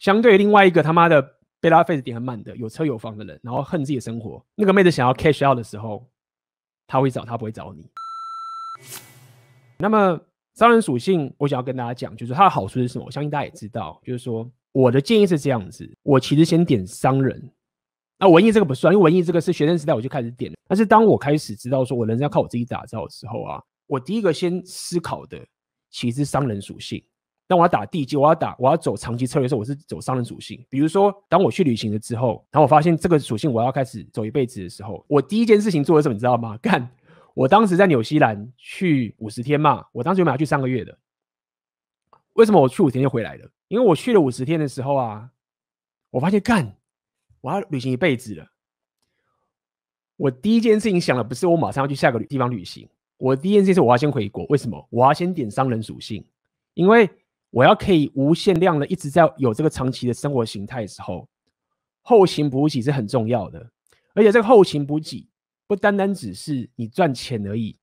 相对另外一个他妈的被拉费的点很满的有车有房的人，然后恨自己的生活，那个妹子想要 cash out 的时候，他会找他不会找你。那么商人属性，我想要跟大家讲，就是它的好处是什么？我相信大家也知道，就是说我的建议是这样子，我其实先点商人。那文艺这个不算，因为文艺这个是学生时代我就开始点但是当我开始知道说我人生要靠我自己打造的时候啊，我第一个先思考的，其实商人属性。那我要打地基，我要打，我要走长期策略的时候，我是走商人属性。比如说，当我去旅行了之后，然后我发现这个属性我要开始走一辈子的时候，我第一件事情做的什么？你知道吗？干！我当时在纽西兰去五十天嘛，我当时原本要去三个月的。为什么我去五天就回来了？因为我去了五十天的时候啊，我发现干，我要旅行一辈子了。我第一件事情想的不是我马上要去下个地方旅行，我第一件事是我要先回国。为什么？我要先点商人属性，因为。我要可以无限量的一直在有这个长期的生活形态的时候，后勤补给是很重要的。而且这个后勤补给不单单只是你赚钱而已，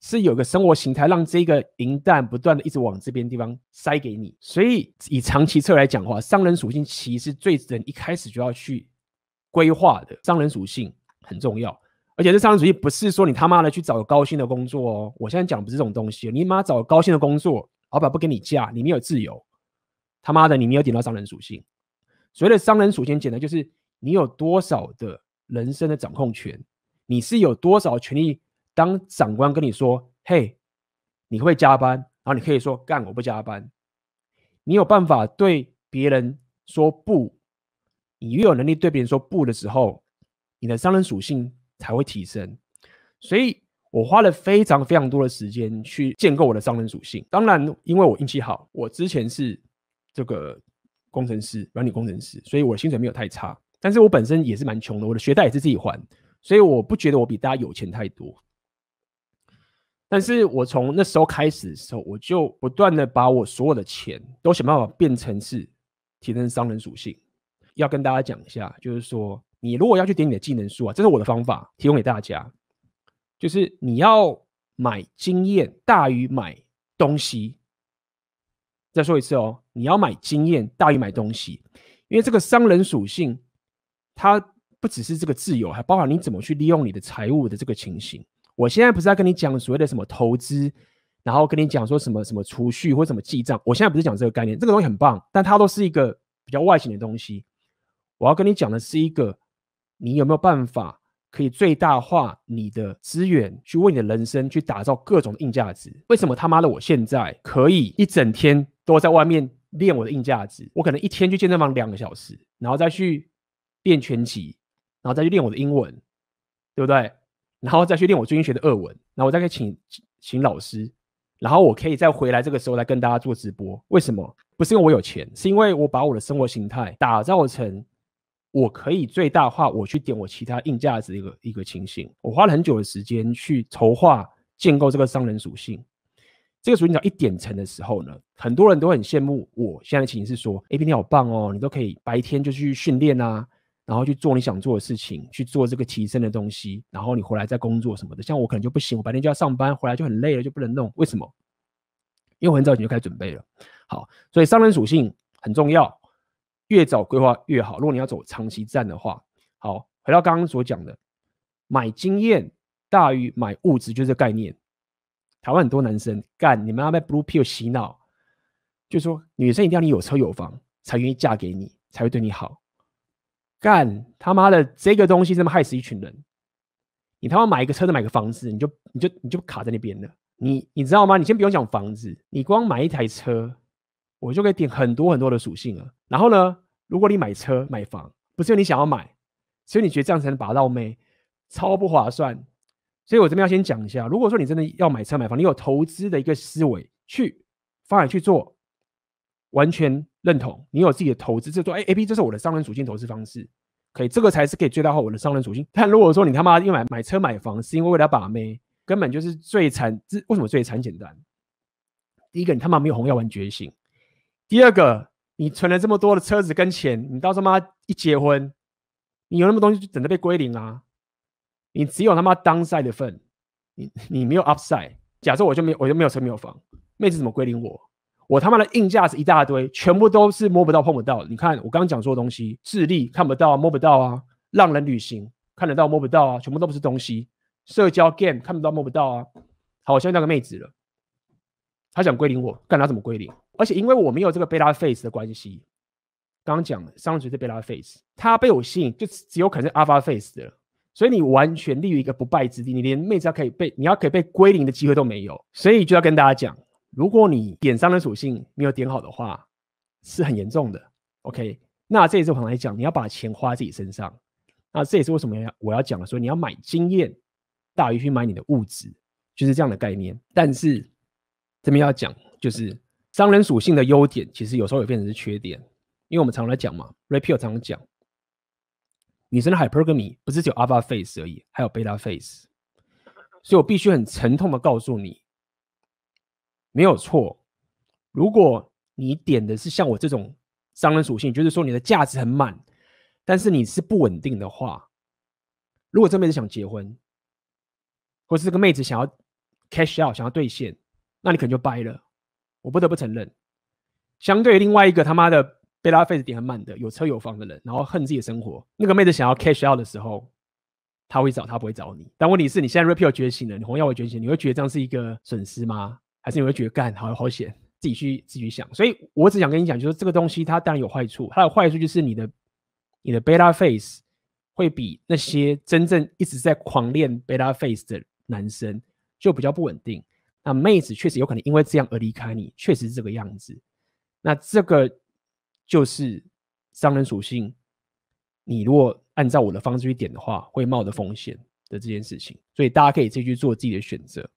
是有个生活形态让这个银弹不断的一直往这边地方塞给你。所以以长期策来讲的话，商人属性其实最人一开始就要去规划的。商人属性很重要，而且这商人属性不是说你他妈的去找高薪的工作哦。我现在讲不是这种东西，你妈找高薪的工作。老板不给你假，你没有自由。他妈的，你没有点到商人属性。所谓的商人属性，简单就是你有多少的人生的掌控权，你是有多少权利当长官跟你说：“嘿，你会加班，然后你可以说干我不加班。”你有办法对别人说不。你越有能力对别人说不的时候，你的商人属性才会提升。所以。我花了非常非常多的时间去建构我的商人属性。当然，因为我运气好，我之前是这个工程师、软理工程师，所以我的薪水没有太差。但是我本身也是蛮穷的，我的学贷也是自己还，所以我不觉得我比大家有钱太多。但是我从那时候开始的时候，我就不断的把我所有的钱都想办法变成是提升商人属性。要跟大家讲一下，就是说，你如果要去点你的技能书啊，这是我的方法，提供给大家。就是你要买经验大于买东西。再说一次哦，你要买经验大于买东西，因为这个商人属性，它不只是这个自由，还包括你怎么去利用你的财务的这个情形。我现在不是在跟你讲所谓的什么投资，然后跟你讲说什么什么储蓄或什么记账。我现在不是讲这个概念，这个东西很棒，但它都是一个比较外型的东西。我要跟你讲的是一个，你有没有办法？可以最大化你的资源，去为你的人生去打造各种硬价值。为什么他妈的我现在可以一整天都在外面练我的硬价值？我可能一天去健身房两个小时，然后再去练拳击，然后再去练我的英文，对不对？然后再去练我最近学的俄文，然后我再可以请请老师，然后我可以再回来这个时候来跟大家做直播。为什么？不是因为我有钱，是因为我把我的生活形态打造成。我可以最大化我去点我其他硬价值一个一个情形，我花了很久的时间去筹划建构这个商人属性。这个属性只要一点成的时候呢，很多人都很羡慕我。现在情形是说，A P 你好棒哦，你都可以白天就去训练啊，然后去做你想做的事情，去做这个提升的东西，然后你回来再工作什么的。像我可能就不行，我白天就要上班，回来就很累了，就不能弄。为什么？因为我很早以前就开始准备了。好，所以商人属性很重要。越早规划越好。如果你要走长期战的话，好，回到刚刚所讲的，买经验大于买物质，就是这概念。台湾很多男生干，你们要被 Blue Pill 洗脑，就说女生一定要你有车有房才愿意嫁给你，才会对你好。干他妈的，这个东西这么害死一群人？你他妈买一个车子买个房子，你就你就你就卡在那边了。你你知道吗？你先不用讲房子，你光买一台车，我就可以点很多很多的属性了。然后呢？如果你买车买房，不是你想要买，所以你觉得这样才能把到妹，超不划算。所以我这边要先讲一下，如果说你真的要买车买房，你有投资的一个思维去发展去做，完全认同你有自己的投资，就做哎 A B，这是我的商人属性投资方式，可以这个才是可以最大化我的商人属性。但如果说你他妈因为买买车买房是因为为了把妹，根本就是最惨，为什么最惨简单？第一个，你他妈没有红药丸觉醒；第二个。你存了这么多的车子跟钱，你到时候妈一结婚，你有那么东西就等着被归零啊！你只有他妈 downside 的份，你你没有 upside。假设我就没我就没有车没有房，妹子怎么归零我？我他妈的硬价值一大堆，全部都是摸不到碰不到。你看我刚刚讲说的东西，智力看不到摸不到啊，让人旅行看得到摸不到啊，全部都不是东西。社交 game 看不到摸不到啊。好，我现在那个妹子了，她想归零我，看她怎么归零。而且因为我没有这个贝拉 face 的关系，刚刚讲的商人属是贝拉 face，他被我吸引就只有可能是 alpha face 的，所以你完全立于一个不败之地，你连妹子要可以被你要可以被归零的机会都没有，所以就要跟大家讲，如果你点商人属性没有点好的话，是很严重的。OK，那这也是我常来讲，你要把钱花自己身上，那这也是为什么要我要讲的，说你要买经验大于去买你的物质，就是这样的概念。但是这边要讲就是。商人属性的优点，其实有时候也变成是缺点，因为我们常常来讲嘛 r e p e o 常常讲，女生的 hypergamy 不是只有 Alpha face 而已，还有 Beta face，所以我必须很沉痛的告诉你，没有错，如果你点的是像我这种商人属性，就是说你的价值很满，但是你是不稳定的话，如果这妹子想结婚，或是这个妹子想要 cash out 想要兑现，那你可能就掰了。我不得不承认，相对另外一个他妈的贝拉 face 点很满的有车有房的人，然后恨自己的生活，那个妹子想要 cash out 的时候，他会找他不会找你。但问题是，你现在 r a p e r l 觉醒了，你红药味觉醒，你会觉得这样是一个损失吗？还是你会觉得干好好险，自己去自己想？所以我只想跟你讲，就是这个东西它当然有坏处，它的坏处就是你的你的贝拉 face 会比那些真正一直在狂练贝拉 face 的男生就比较不稳定。那妹子确实有可能因为这样而离开你，确实是这个样子。那这个就是商人属性。你如果按照我的方式去点的话，会冒的风险的这件事情，所以大家可以自己去做自己的选择。